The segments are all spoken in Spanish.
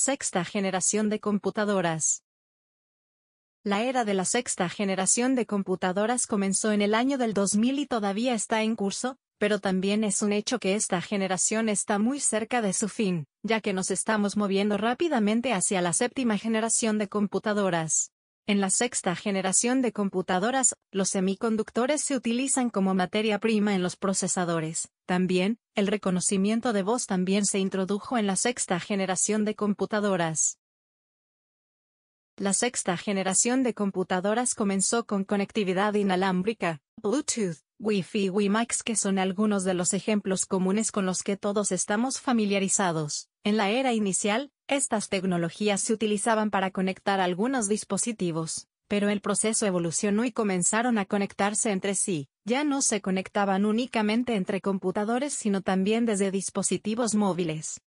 Sexta generación de computadoras. La era de la sexta generación de computadoras comenzó en el año del 2000 y todavía está en curso, pero también es un hecho que esta generación está muy cerca de su fin, ya que nos estamos moviendo rápidamente hacia la séptima generación de computadoras. En la sexta generación de computadoras, los semiconductores se utilizan como materia prima en los procesadores. También, el reconocimiento de voz también se introdujo en la sexta generación de computadoras. La sexta generación de computadoras comenzó con conectividad inalámbrica, Bluetooth, Wi-Fi y WiMAX que son algunos de los ejemplos comunes con los que todos estamos familiarizados. En la era inicial, estas tecnologías se utilizaban para conectar algunos dispositivos, pero el proceso evolucionó y comenzaron a conectarse entre sí. Ya no se conectaban únicamente entre computadores sino también desde dispositivos móviles.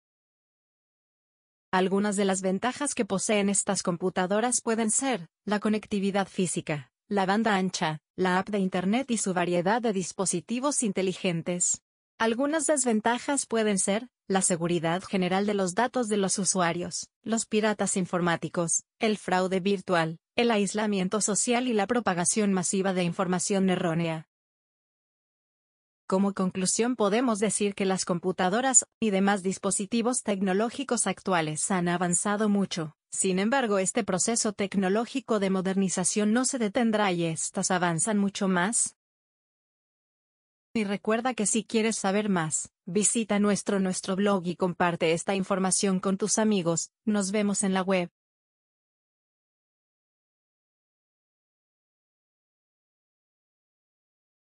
Algunas de las ventajas que poseen estas computadoras pueden ser, la conectividad física, la banda ancha, la app de Internet y su variedad de dispositivos inteligentes. Algunas desventajas pueden ser, la seguridad general de los datos de los usuarios, los piratas informáticos, el fraude virtual, el aislamiento social y la propagación masiva de información errónea. Como conclusión podemos decir que las computadoras y demás dispositivos tecnológicos actuales han avanzado mucho. Sin embargo, este proceso tecnológico de modernización no se detendrá y estas avanzan mucho más, y recuerda que si quieres saber más, visita nuestro nuestro blog y comparte esta información con tus amigos. Nos vemos en la web.